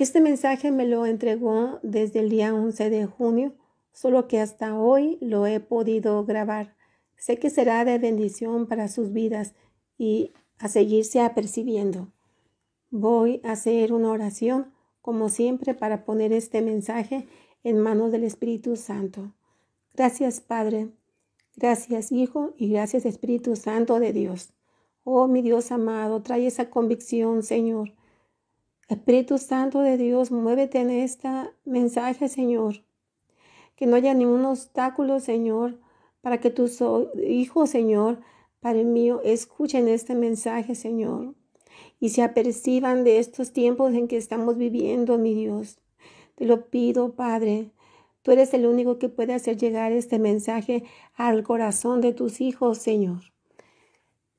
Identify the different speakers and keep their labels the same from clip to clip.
Speaker 1: Este mensaje me lo entregó desde el día 11 de junio, solo que hasta hoy lo he podido grabar. Sé que será de bendición para sus vidas y a seguirse apercibiendo. Voy a hacer una oración, como siempre, para poner este mensaje en manos del Espíritu Santo. Gracias, Padre. Gracias, Hijo, y gracias, Espíritu Santo de Dios. Oh, mi Dios amado, trae esa convicción, Señor Espíritu Santo de Dios, muévete en este mensaje, Señor. Que no haya ningún obstáculo, Señor, para que tus hijos, Señor, Padre mío, escuchen este mensaje, Señor, y se aperciban de estos tiempos en que estamos viviendo, mi Dios. Te lo pido, Padre. Tú eres el único que puede hacer llegar este mensaje al corazón de tus hijos, Señor.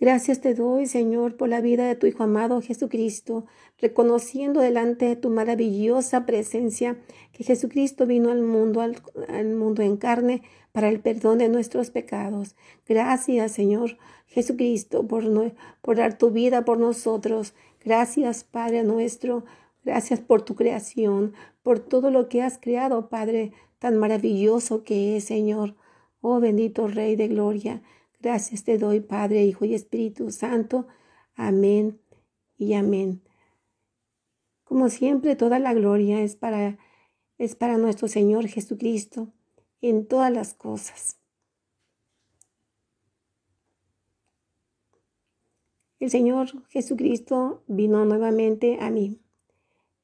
Speaker 1: Gracias te doy, Señor, por la vida de tu Hijo amado Jesucristo, reconociendo delante de tu maravillosa presencia que Jesucristo vino al mundo, al, mundo en carne para el perdón de nuestros pecados. Gracias, Señor Jesucristo, por, por dar tu vida por nosotros. Gracias, Padre nuestro. Gracias por tu creación, por todo lo que has creado, Padre, tan maravilloso que es, Señor. Oh bendito Rey de Gloria. Gracias te doy, Padre, Hijo y Espíritu Santo. Amén y amén. Como siempre, toda la gloria es para, es para nuestro Señor Jesucristo en todas las cosas. El Señor Jesucristo vino nuevamente a mí.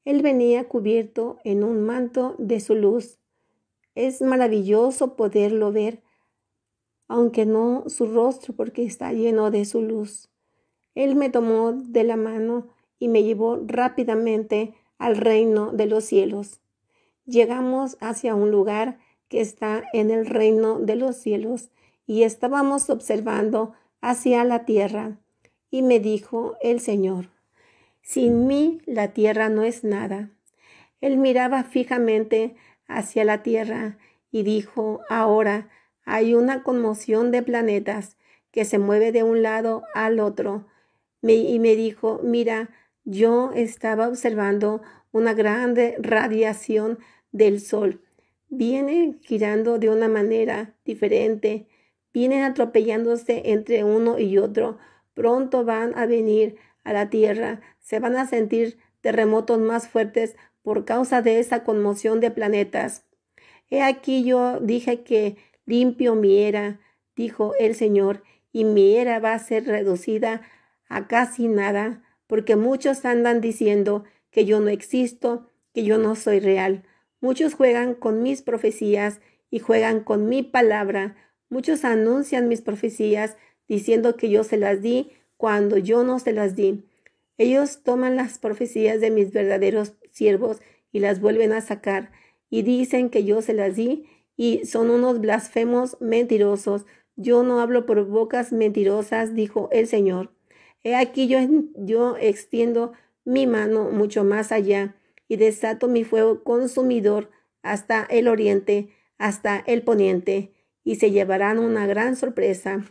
Speaker 1: Él venía cubierto en un manto de su luz. Es maravilloso poderlo ver aunque no su rostro porque está lleno de su luz. Él me tomó de la mano y me llevó rápidamente al reino de los cielos. Llegamos hacia un lugar que está en el reino de los cielos y estábamos observando hacia la tierra. Y me dijo el Señor, sin mí la tierra no es nada. Él miraba fijamente hacia la tierra y dijo, ahora hay una conmoción de planetas que se mueve de un lado al otro. y me dijo, mira, yo estaba observando una grande radiación del Sol. Vienen girando de una manera diferente, vienen atropellándose entre uno y otro. Pronto van a venir a la Tierra, se van a sentir terremotos más fuertes por causa de esa conmoción de planetas. He aquí yo dije que limpio mi era, dijo el Señor, y mi era va a ser reducida a casi nada, porque muchos andan diciendo que yo no existo, que yo no soy real. Muchos juegan con mis profecías y juegan con mi palabra. Muchos anuncian mis profecías diciendo que yo se las di cuando yo no se las di. Ellos toman las profecías de mis verdaderos siervos y las vuelven a sacar y dicen que yo se las di y son unos blasfemos mentirosos. Yo no hablo por bocas mentirosas, dijo el Señor. He aquí yo, yo extiendo mi mano mucho más allá y desato mi fuego consumidor hasta el oriente, hasta el poniente, y se llevarán una gran sorpresa.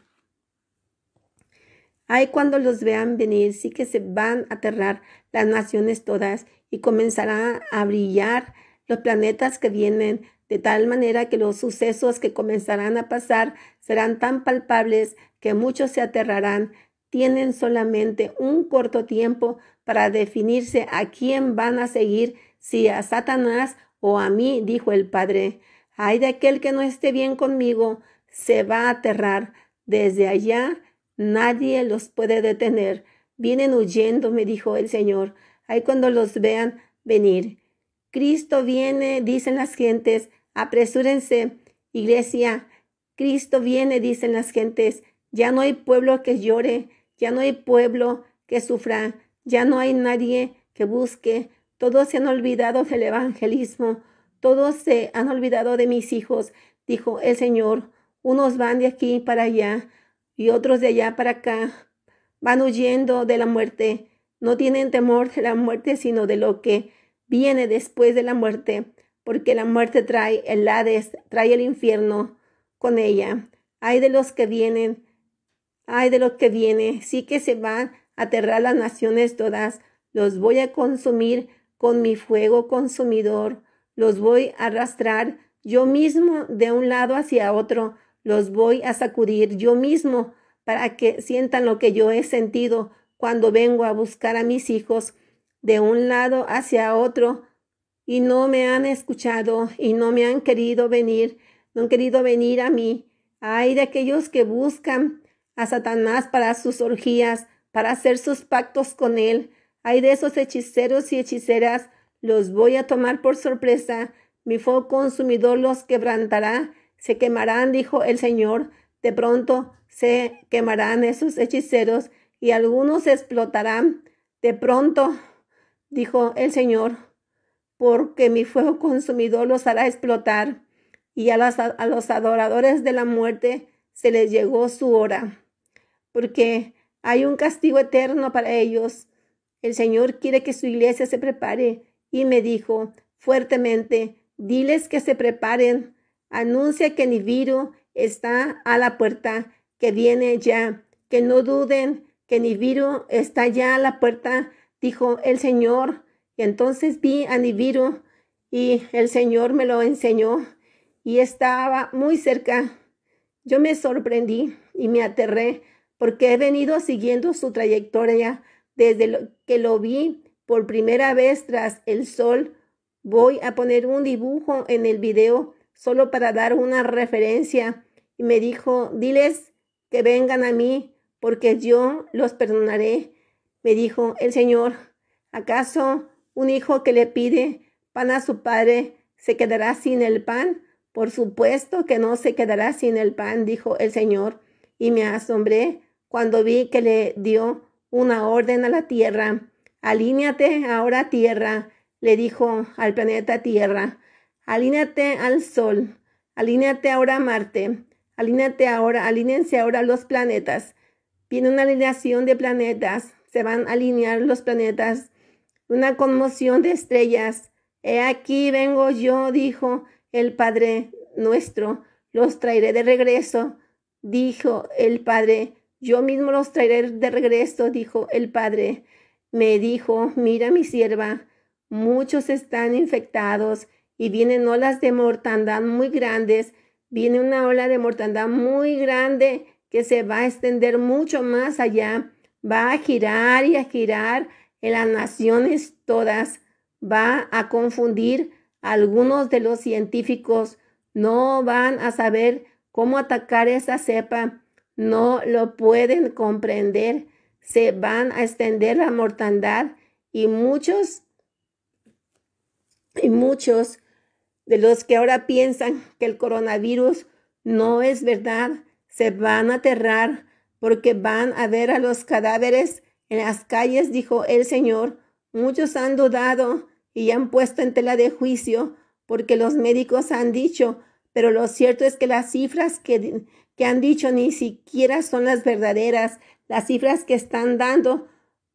Speaker 1: Ay, cuando los vean venir, sí que se van a aterrar las naciones todas y comenzarán a brillar los planetas que vienen de tal manera que los sucesos que comenzarán a pasar serán tan palpables que muchos se aterrarán. Tienen solamente un corto tiempo para definirse a quién van a seguir, si a Satanás o a mí, dijo el Padre. Ay de aquel que no esté bien conmigo, se va a aterrar. Desde allá nadie los puede detener. Vienen huyendo, me dijo el Señor. Ay cuando los vean venir. Cristo viene, dicen las gentes, apresúrense, iglesia, Cristo viene, dicen las gentes, ya no hay pueblo que llore, ya no hay pueblo que sufra, ya no hay nadie que busque, todos se han olvidado del evangelismo, todos se han olvidado de mis hijos, dijo el Señor, unos van de aquí para allá y otros de allá para acá, van huyendo de la muerte, no tienen temor de la muerte, sino de lo que viene después de la muerte, porque la muerte trae el Hades, trae el infierno con ella. Ay de los que vienen, ay de los que vienen, sí que se van a aterrar las naciones todas, los voy a consumir con mi fuego consumidor, los voy a arrastrar yo mismo de un lado hacia otro, los voy a sacudir yo mismo para que sientan lo que yo he sentido cuando vengo a buscar a mis hijos de un lado hacia otro y no me han escuchado y no me han querido venir, no han querido venir a mí. Ay de aquellos que buscan a Satanás para sus orgías, para hacer sus pactos con él. Ay de esos hechiceros y hechiceras, los voy a tomar por sorpresa. Mi fuego consumidor los quebrantará, se quemarán, dijo el Señor. De pronto se quemarán esos hechiceros y algunos explotarán. De pronto dijo el Señor, porque mi fuego consumidor los hará explotar, y a los, a los adoradores de la muerte se les llegó su hora, porque hay un castigo eterno para ellos. El Señor quiere que su iglesia se prepare, y me dijo fuertemente, diles que se preparen, anuncia que Nibiru está a la puerta, que viene ya, que no duden que Nibiru está ya a la puerta, dijo el Señor. Y entonces vi a Nibiru y el Señor me lo enseñó y estaba muy cerca. Yo me sorprendí y me aterré porque he venido siguiendo su trayectoria desde que lo vi por primera vez tras el sol. Voy a poner un dibujo en el video solo para dar una referencia. Y me dijo, diles que vengan a mí porque yo los perdonaré me dijo el Señor, ¿acaso un hijo que le pide pan a su padre se quedará sin el pan? Por supuesto que no se quedará sin el pan, dijo el Señor, y me asombré cuando vi que le dio una orden a la tierra. Alíñate ahora tierra, le dijo al planeta Tierra. Alíñate al Sol, alíñate ahora Marte, alíñate ahora, alínense ahora los planetas. Viene una alineación de planetas se van a alinear los planetas, una conmoción de estrellas. He aquí vengo yo, dijo el Padre nuestro, los traeré de regreso, dijo el Padre. Yo mismo los traeré de regreso, dijo el Padre. Me dijo, mira mi sierva, muchos están infectados y vienen olas de mortandad muy grandes, viene una ola de mortandad muy grande que se va a extender mucho más allá va a girar y a girar en las naciones todas, va a confundir a algunos de los científicos, no van a saber cómo atacar esa cepa, no lo pueden comprender, se van a extender la mortandad y muchos y muchos de los que ahora piensan que el coronavirus no es verdad, se van a aterrar porque van a ver a los cadáveres en las calles, dijo el Señor. Muchos han dudado y han puesto en tela de juicio, porque los médicos han dicho, pero lo cierto es que las cifras que, que han dicho ni siquiera son las verdaderas. Las cifras que están dando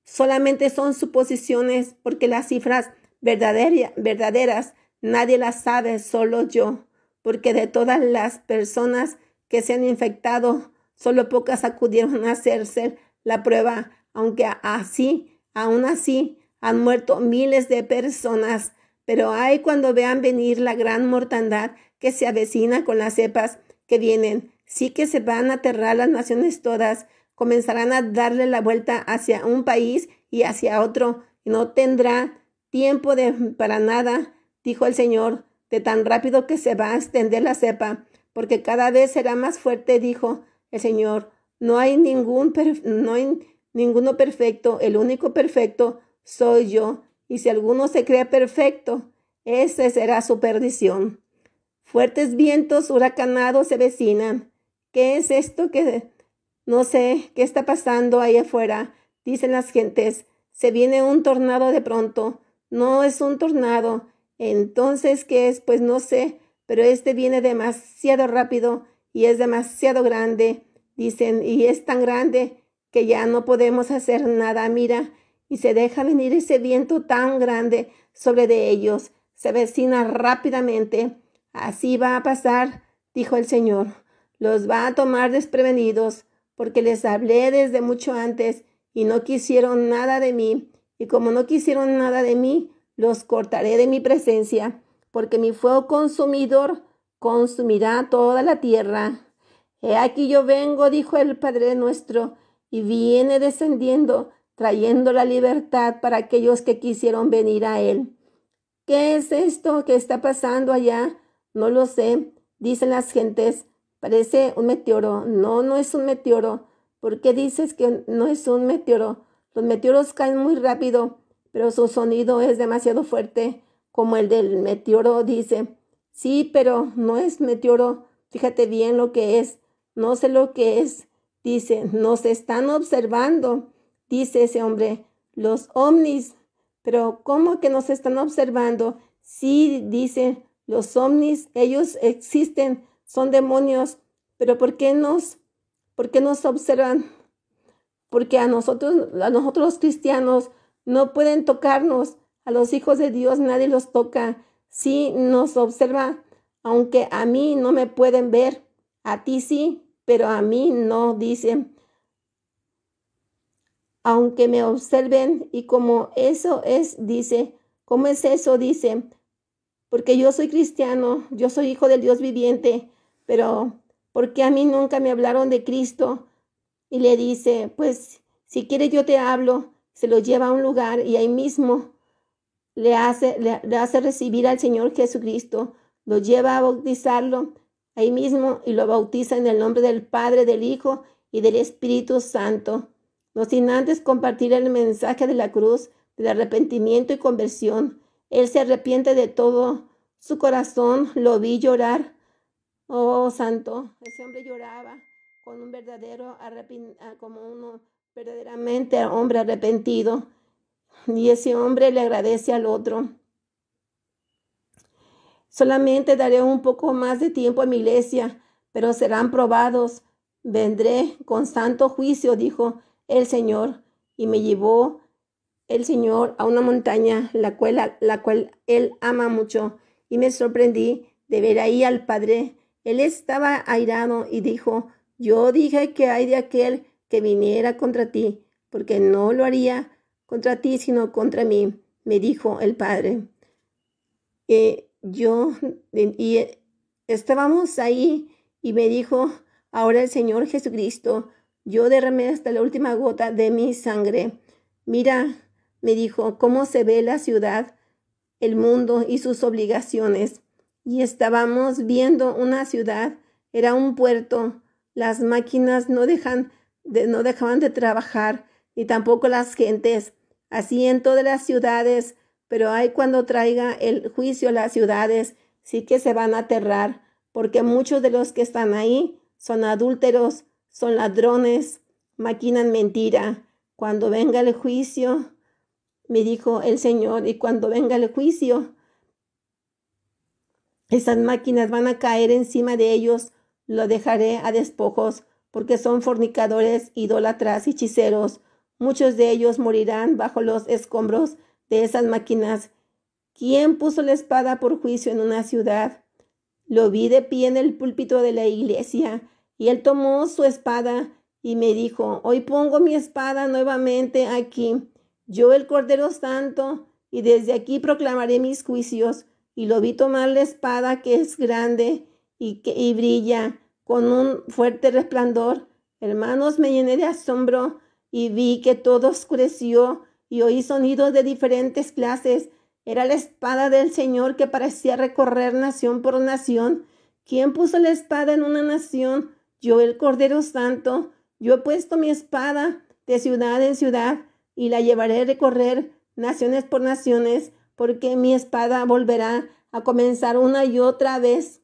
Speaker 1: solamente son suposiciones, porque las cifras verdaderas, verdaderas nadie las sabe, solo yo, porque de todas las personas que se han infectado, Solo pocas acudieron a hacerse la prueba, aunque así, aún así, han muerto miles de personas. Pero hay cuando vean venir la gran mortandad que se avecina con las cepas que vienen. Sí que se van a aterrar las naciones todas, comenzarán a darle la vuelta hacia un país y hacia otro, y no tendrá tiempo de, para nada, dijo el Señor, de tan rápido que se va a extender la cepa, porque cada vez será más fuerte, dijo, el Señor, no hay, ningún no ninguno perfecto, el único perfecto soy yo, y si alguno se crea perfecto, ese será su perdición. Fuertes vientos huracanados se vecinan. ¿Qué es esto que no sé qué está pasando ahí afuera? Dicen las gentes. Se viene un tornado de pronto. No es un tornado. Entonces, ¿qué es? Pues no sé, pero este viene demasiado rápido y es demasiado grande, dicen, y es tan grande que ya no podemos hacer nada, mira, y se deja venir ese viento tan grande sobre de ellos, se vecina rápidamente. Así va a pasar, dijo el Señor, los va a tomar desprevenidos, porque les hablé desde mucho antes y no quisieron nada de mí, y como no quisieron nada de mí, los cortaré de mi presencia, porque mi fuego consumidor consumirá toda la tierra. He aquí yo vengo, dijo el Padre nuestro, y viene descendiendo, trayendo la libertad para aquellos que quisieron venir a él. ¿Qué es esto que está pasando allá? No lo sé, dicen las gentes. Parece un meteoro. No, no es un meteoro. ¿Por qué dices que no es un meteoro? Los meteoros caen muy rápido, pero su sonido es demasiado fuerte, como el del meteoro dice. Sí, pero no es meteoro. Fíjate bien lo que es. No sé lo que es. Dice, nos están observando. Dice ese hombre, los ovnis. Pero ¿cómo que nos están observando? Sí, dice, los ovnis, ellos existen, son demonios. Pero ¿por qué nos, por qué nos observan? Porque a nosotros, a nosotros los cristianos, no pueden tocarnos. A los hijos de Dios nadie los toca sí nos observa, aunque a mí no me pueden ver, a ti sí, pero a mí no, dice. Aunque me observen y como eso es, dice, ¿cómo es eso? Dice, porque yo soy cristiano, yo soy hijo del Dios viviente, pero ¿por qué a mí nunca me hablaron de Cristo? Y le dice, pues si quieres yo te hablo, se lo lleva a un lugar y ahí mismo le hace, le, hace recibir al Señor Jesucristo, lo lleva a bautizarlo ahí mismo y lo bautiza en el nombre del Padre, del Hijo y del Espíritu Santo, no sin antes compartir el mensaje de la cruz, del arrepentimiento y conversión. Él se arrepiente de todo, su corazón lo vi llorar. Oh santo, ese hombre lloraba con un verdadero ah, como uno verdaderamente hombre arrepentido y ese hombre le agradece al otro. Solamente daré un poco más de tiempo a mi iglesia, pero serán probados. Vendré con santo juicio, dijo el Señor, y me llevó el Señor a una montaña, la cual, la cual Él ama mucho, y me sorprendí de ver ahí al Padre. Él estaba airado y dijo, yo dije que hay de aquel que viniera contra ti, porque no lo haría contra ti, sino contra mí, me dijo el padre. y yo, y estábamos ahí y me dijo, ahora el Señor Jesucristo, yo derramé hasta la última gota de mi sangre. Mira, me dijo, cómo se ve la ciudad, el mundo y sus obligaciones. Y estábamos viendo una ciudad, era un puerto, las máquinas no, dejan no dejaban de trabajar, y tampoco las gentes así en todas las ciudades, pero hay cuando traiga el juicio a las ciudades, sí que se van a aterrar, porque muchos de los que están ahí son adúlteros, son ladrones, maquinan mentira. Cuando venga el juicio, me dijo el Señor, y cuando venga el juicio, esas máquinas van a caer encima de ellos, lo dejaré a despojos, porque son fornicadores, idólatras, hechiceros, Muchos de ellos morirán bajo los escombros de esas máquinas. ¿Quién puso la espada por juicio en una ciudad? Lo vi de pie en el púlpito de la iglesia, y él tomó su espada y me dijo, hoy pongo mi espada nuevamente aquí, yo el Cordero Santo, y desde aquí proclamaré mis juicios. Y lo vi tomar la espada que es grande y, que, brilla con un fuerte resplandor. Hermanos, me llené de asombro y vi que todo oscureció y oí sonidos de diferentes clases. Era la espada del Señor que parecía recorrer nación por nación. ¿Quién puso la espada en una nación? Yo, el Cordero Santo. Yo he puesto mi espada de ciudad en ciudad y la llevaré a recorrer naciones por naciones, porque mi espada volverá a comenzar una y otra vez.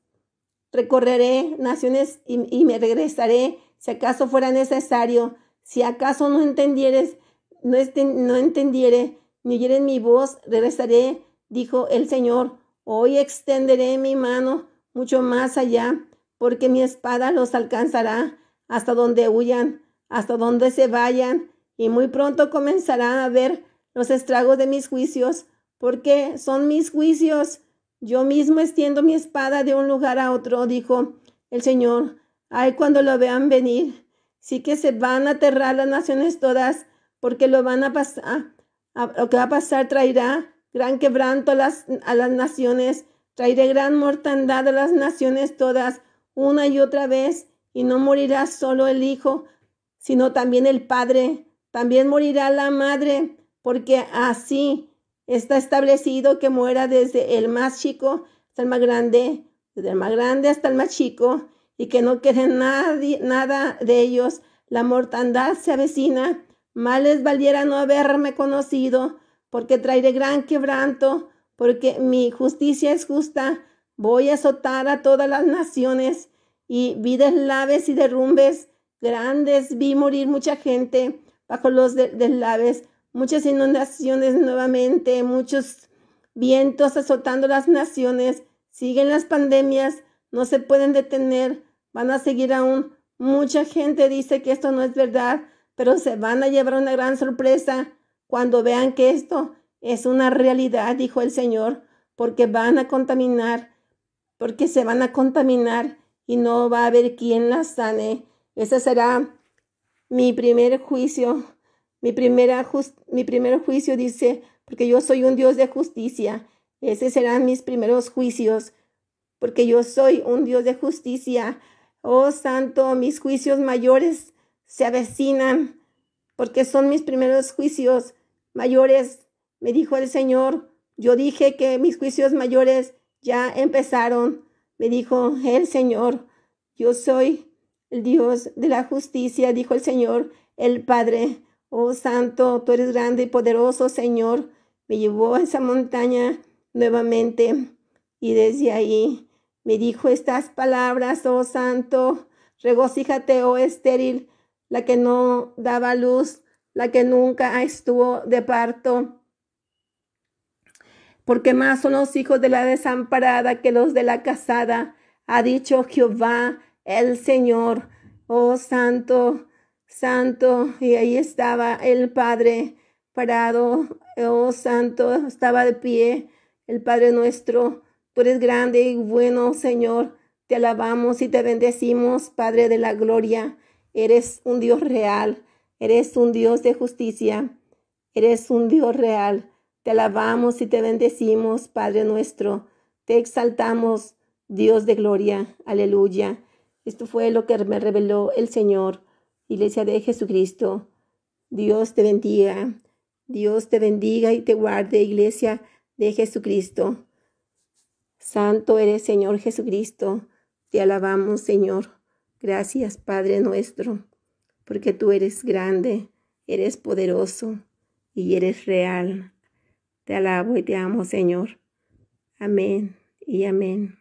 Speaker 1: Recorreré naciones y, y me regresaré si acaso fuera necesario si acaso no entendieres, no, este, entendiere, ni oyeres mi voz, regresaré, dijo el Señor. Hoy extenderé mi mano mucho más allá, porque mi espada los alcanzará hasta donde huyan, hasta donde se vayan, y muy pronto comenzarán a ver los estragos de mis juicios, porque son mis juicios. Yo mismo extiendo mi espada de un lugar a otro, dijo el Señor. Ay, cuando lo vean venir, Sí que se van a aterrar las naciones todas porque lo van a pasar, ah, lo que va a pasar traerá gran quebranto a las, a las naciones, traerá gran mortandad a las naciones todas una y otra vez, y no morirá solo el hijo, sino también el padre, también morirá la madre, porque así está establecido que muera desde el más chico hasta el más grande, desde el más grande hasta el más chico, y que no quede nadie, nada de ellos. La mortandad se avecina. Mal les valiera no haberme conocido, porque traeré gran quebranto, porque mi justicia es justa. Voy a azotar a todas las naciones y vi deslaves y derrumbes grandes. Vi morir mucha gente bajo los deslaves, muchas inundaciones nuevamente, muchos vientos azotando las naciones. Siguen las pandemias, no se pueden detener. Van a seguir aún. Mucha gente dice que esto no es verdad, pero se van a llevar una gran sorpresa cuando vean que esto es una realidad, dijo el Señor, porque van a contaminar, porque se van a contaminar y no va a haber quien las sane. Ese será mi primer juicio. Mi, primera just, mi primer juicio dice, porque yo soy un Dios de justicia. ese serán mis primeros juicios, porque yo soy un Dios de justicia. Oh Santo, mis juicios mayores se avecinan, porque son mis primeros juicios mayores, me dijo el Señor. Yo dije que mis juicios mayores ya empezaron, me dijo el Señor. Yo soy el Dios de la justicia, dijo el Señor, el Padre. Oh Santo, tú eres grande y poderoso, Señor. Me llevó a esa montaña nuevamente y desde ahí me dijo estas palabras, oh santo, regocíjate, oh estéril, la que no daba luz, la que nunca estuvo de parto. Porque más son los hijos de la desamparada que los de la casada, ha dicho Jehová el Señor. Oh santo, santo, y ahí estaba el Padre parado, oh santo, estaba de pie, el Padre nuestro eres grande y bueno, Señor. Te alabamos y te bendecimos, Padre de la Gloria. Eres un Dios real. Eres un Dios de justicia. Eres un Dios real. Te alabamos y te bendecimos, Padre nuestro. Te exaltamos, Dios de gloria. Aleluya. Esto fue lo que me reveló el Señor, Iglesia de Jesucristo. Dios te bendiga. Dios te bendiga y te guarde, Iglesia de Jesucristo. Santo eres Señor Jesucristo, te alabamos Señor. Gracias Padre nuestro, porque tú eres grande, eres poderoso y eres real. Te alabo y te amo Señor. Amén y amén.